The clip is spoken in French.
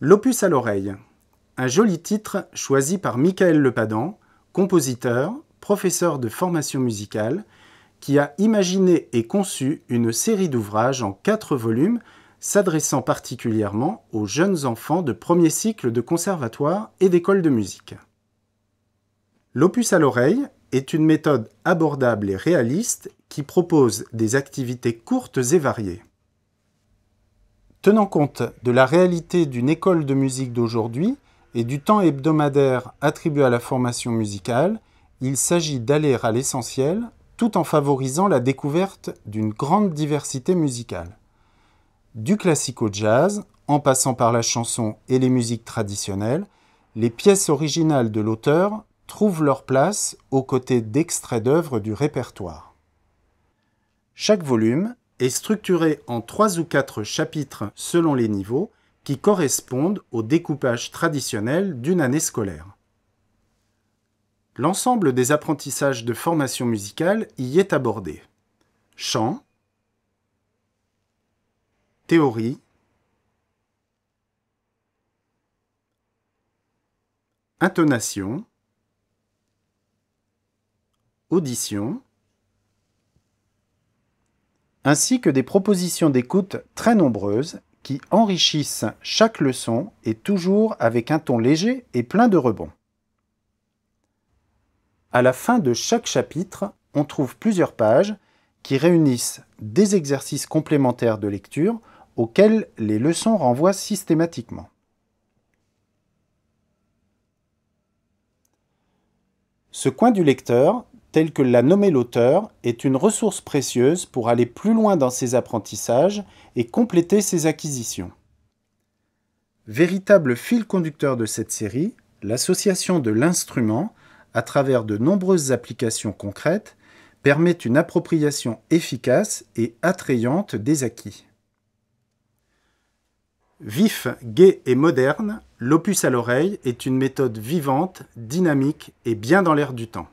L'opus à l'oreille. Un joli titre choisi par Michael Lepadan, compositeur, professeur de formation musicale, qui a imaginé et conçu une série d'ouvrages en quatre volumes s'adressant particulièrement aux jeunes enfants de premier cycle de conservatoire et d'école de musique. L'opus à l'oreille est une méthode abordable et réaliste qui propose des activités courtes et variées. Tenant compte de la réalité d'une école de musique d'aujourd'hui et du temps hebdomadaire attribué à la formation musicale, il s'agit d'aller à l'essentiel tout en favorisant la découverte d'une grande diversité musicale. Du classique au jazz, en passant par la chanson et les musiques traditionnelles, les pièces originales de l'auteur trouvent leur place aux côtés d'extraits d'œuvres du répertoire. Chaque volume est structuré en trois ou quatre chapitres selon les niveaux qui correspondent au découpage traditionnel d'une année scolaire. L'ensemble des apprentissages de formation musicale y est abordé. Chant, théorie, intonation, audition, ainsi que des propositions d'écoute très nombreuses qui enrichissent chaque leçon et toujours avec un ton léger et plein de rebonds. À la fin de chaque chapitre, on trouve plusieurs pages qui réunissent des exercices complémentaires de lecture auxquels les leçons renvoient systématiquement. Ce coin du lecteur telle que l'a nommé l'auteur, est une ressource précieuse pour aller plus loin dans ses apprentissages et compléter ses acquisitions. Véritable fil conducteur de cette série, l'association de l'instrument, à travers de nombreuses applications concrètes, permet une appropriation efficace et attrayante des acquis. Vif, gai et moderne, l'opus à l'oreille est une méthode vivante, dynamique et bien dans l'air du temps.